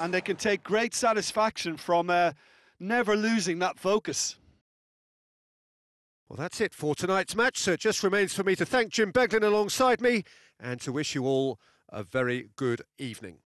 and they can take great satisfaction from uh, never losing that focus. Well, that's it for tonight's match, so it just remains for me to thank Jim Beglin alongside me and to wish you all a very good evening.